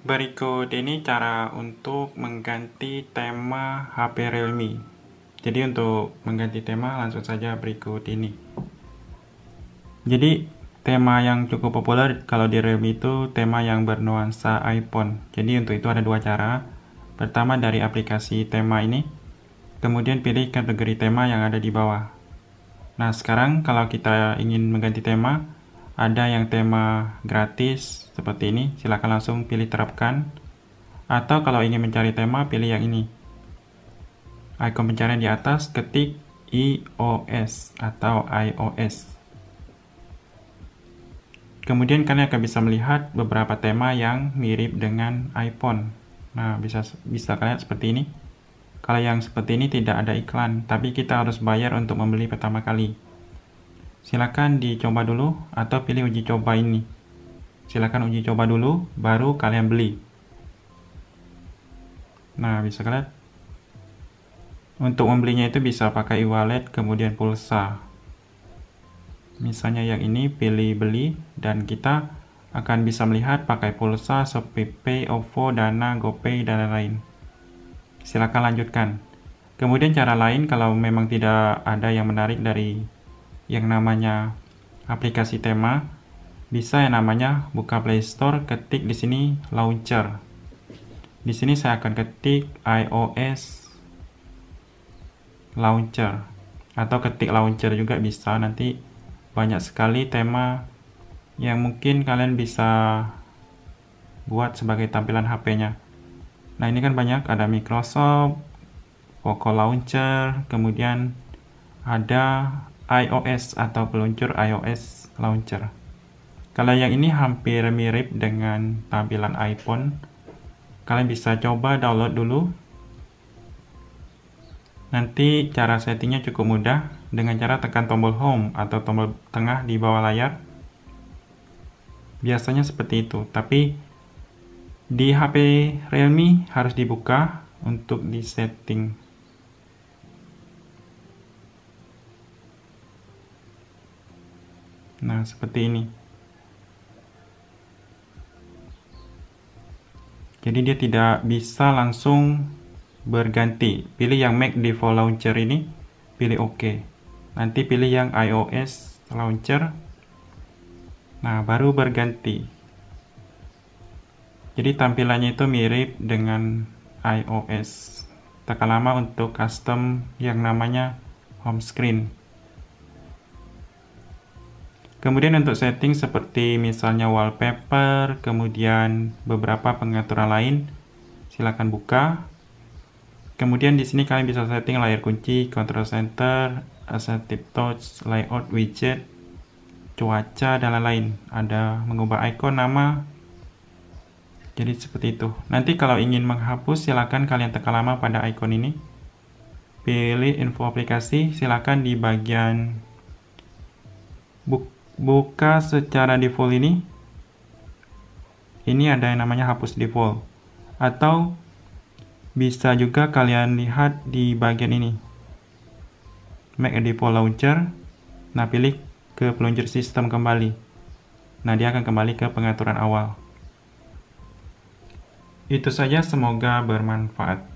Berikut ini cara untuk mengganti tema HP Realme. Jadi untuk mengganti tema langsung saja berikut ini. Jadi tema yang cukup populer kalau di Realme itu tema yang bernuansa iPhone. Jadi untuk itu ada dua cara. Pertama dari aplikasi tema ini, kemudian pilih kategori tema yang ada di bawah. Nah sekarang kalau kita ingin mengganti tema, ada yang tema gratis seperti ini, silahkan langsung pilih terapkan. Atau kalau ingin mencari tema, pilih yang ini. Icon pencarian di atas, ketik iOS atau iOS. Kemudian kalian akan bisa melihat beberapa tema yang mirip dengan iPhone. Nah, bisa bisa kalian seperti ini. Kalau yang seperti ini tidak ada iklan, tapi kita harus bayar untuk membeli pertama kali silakan dicoba dulu atau pilih uji coba ini. Silakan uji coba dulu, baru kalian beli. Nah, bisa kalian untuk membelinya itu bisa pakai e-wallet kemudian pulsa. Misalnya yang ini pilih beli dan kita akan bisa melihat pakai pulsa, pay OVO, Dana, GoPay, dan lain-lain. Silakan lanjutkan. Kemudian cara lain kalau memang tidak ada yang menarik dari yang namanya aplikasi tema, bisa yang namanya buka Play Store, ketik di sini launcher. Di sini saya akan ketik iOS launcher atau ketik launcher juga bisa nanti banyak sekali tema yang mungkin kalian bisa buat sebagai tampilan HP-nya. Nah, ini kan banyak ada Microsoft, Poco Launcher, kemudian ada iOS atau peluncur iOS launcher. Kalau yang ini hampir mirip dengan tampilan iPhone. Kalian bisa coba download dulu. Nanti cara settingnya cukup mudah dengan cara tekan tombol home atau tombol tengah di bawah layar. Biasanya seperti itu, tapi di HP Realme harus dibuka untuk di setting. Nah, seperti ini. Jadi dia tidak bisa langsung berganti. Pilih yang Mac Default Launcher ini, pilih OK. Nanti pilih yang iOS Launcher. Nah, baru berganti. Jadi tampilannya itu mirip dengan iOS. Tak lama untuk custom yang namanya home screen. Kemudian untuk setting seperti misalnya wallpaper, kemudian beberapa pengaturan lain, silakan buka. Kemudian di sini kalian bisa setting layar kunci, control center, sensitive touch, layout widget, cuaca, dan lain-lain. Ada mengubah icon, nama, jadi seperti itu. Nanti kalau ingin menghapus, silakan kalian tekan lama pada icon ini. Pilih info aplikasi, silakan di bagian book buka secara default ini ini ada yang namanya hapus default atau bisa juga kalian lihat di bagian ini make a default launcher nah pilih ke peluncur sistem kembali nah dia akan kembali ke pengaturan awal itu saja semoga bermanfaat